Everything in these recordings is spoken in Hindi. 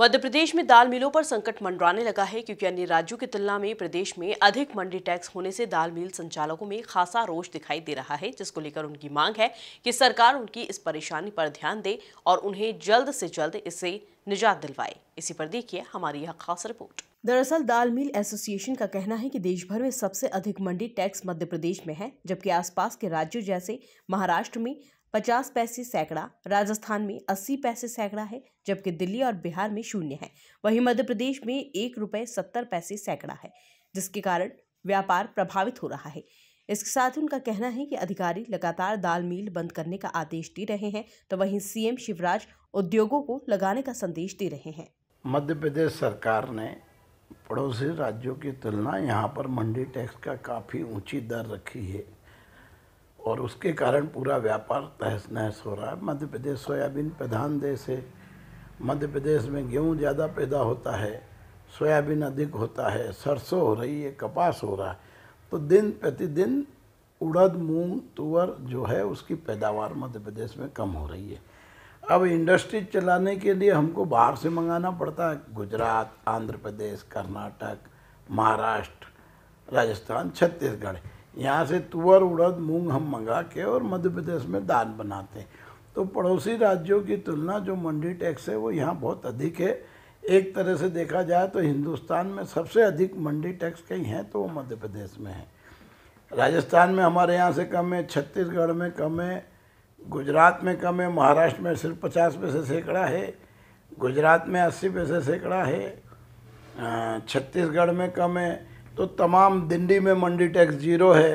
मध्य प्रदेश में दाल मिलों पर संकट मंडराने लगा है क्योंकि अन्य राज्यों की तुलना में प्रदेश में अधिक मंडी टैक्स होने से दाल मिल संचालकों में खासा रोष दिखाई दे रहा है जिसको लेकर उनकी मांग है कि सरकार उनकी इस परेशानी पर ध्यान दे और उन्हें जल्द से जल्द इससे निजात दिलवाए इसी पर देखिए हमारी यह खास रिपोर्ट दरअसल दाल मिल एसोसिएशन का कहना है कि देश भर में सबसे अधिक मंडी टैक्स मध्य प्रदेश में है जबकि आसपास के राज्यों जैसे महाराष्ट्र में पचास पैसे सैकड़ा राजस्थान में अस्सी पैसे सैकड़ा है जबकि दिल्ली और बिहार में शून्य है वहीं मध्य प्रदेश में एक रुपये सत्तर पैसे सैकड़ा है जिसके कारण व्यापार प्रभावित हो रहा है इसके साथ ही उनका कहना है कि अधिकारी लगातार दाल मिल बंद करने का आदेश दे रहे हैं तो वहीं सीएम शिवराज उद्योगों को लगाने का संदेश दे रहे हैं मध्य प्रदेश सरकार ने पड़ोसी राज्यों की तुलना यहाँ पर मंडी टैक्स का काफ़ी ऊंची दर रखी है और उसके कारण पूरा व्यापार तहस नहस हो रहा है मध्य प्रदेश सोयाबीन प्रधान देश है मध्य प्रदेश में गेहूँ ज़्यादा पैदा होता है सोयाबीन अधिक होता है सरसों हो रही है कपास हो रहा है तो दिन प्रतिदिन उड़द मूंग तुअर जो है उसकी पैदावार मध्य प्रदेश में कम हो रही है अब इंडस्ट्री चलाने के लिए हमको बाहर से मंगाना पड़ता है गुजरात आंध्र प्रदेश कर्नाटक महाराष्ट्र राजस्थान छत्तीसगढ़ यहाँ से तुअर उड़द मूंग हम मंगा के और मध्य प्रदेश में दाल बनाते हैं तो पड़ोसी राज्यों की तुलना जो मंडी टैक्स है वो यहाँ बहुत अधिक है एक तरह से देखा जाए तो हिंदुस्तान में सबसे अधिक मंडी टैक्स कहीं हैं तो वो मध्य प्रदेश में है राजस्थान में हमारे यहाँ से कम है छत्तीसगढ़ में कम है गुजरात में कम है महाराष्ट्र में सिर्फ पचास पैसे सैकड़ा है गुजरात में अस्सी पैसे सैकड़ा है छत्तीसगढ़ में कम है तो तमाम दिल्ली में मंडी टैक्स जीरो है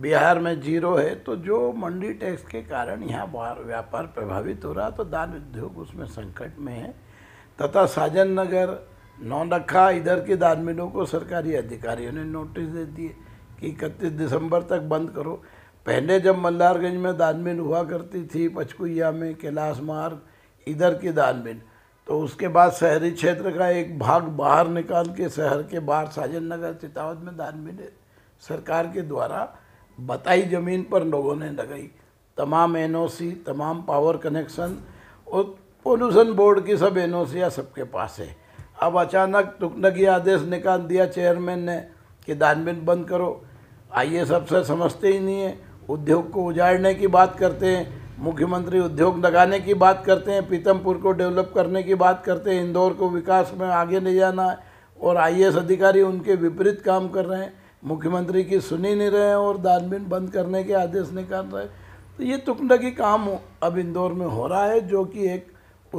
बिहार में जीरो है तो जो मंडी टैक्स के कारण यहाँ व्यापार प्रभावित हो रहा तो दान उद्योग उसमें संकट में है तथा साजन नगर नौनखा इधर के दान मिलों को सरकारी अधिकारियों ने नोटिस दे दिए कि इकतीस दिसंबर तक बंद करो पहले जब मल्लारगंज में दान हुआ करती थी पचकुया में कैलाश मार्ग इधर की दानबिन तो उसके बाद शहरी क्षेत्र का एक भाग बाहर निकाल के शहर के बाहर साजन नगर चितावत में दानवीर सरकार के द्वारा बताई ज़मीन पर लोगों ने लगाई तमाम एन तमाम पावर कनेक्शन और पोल्यूशन बोर्ड की सब एन ओ सबके पास है अब अचानक टुकनगी आदेश निकाल दिया चेयरमैन ने कि दानबीन बंद करो आइए सबसे समझते ही नहीं है उद्योग को उजाड़ने की बात करते हैं मुख्यमंत्री उद्योग लगाने की बात करते हैं पीतमपुर को डेवलप करने की बात करते हैं इंदौर को विकास में आगे ले जाना है और आई अधिकारी उनके विपरीत काम कर रहे हैं मुख्यमंत्री की सुनी नहीं रहे हैं और दानबीन बंद करने के आदेश निकाल रहे हैं तो ये टुकड़की काम अब इंदौर में हो रहा है जो कि एक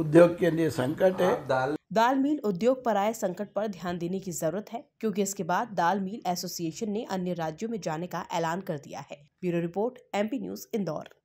उद्योग के लिए संकट है दाल दाल मिल उद्योग पर आए संकट पर ध्यान देने की जरूरत है क्योंकि इसके बाद दाल मिल एसोसिएशन ने अन्य राज्यों में जाने का ऐलान कर दिया है bureau report MP news Indore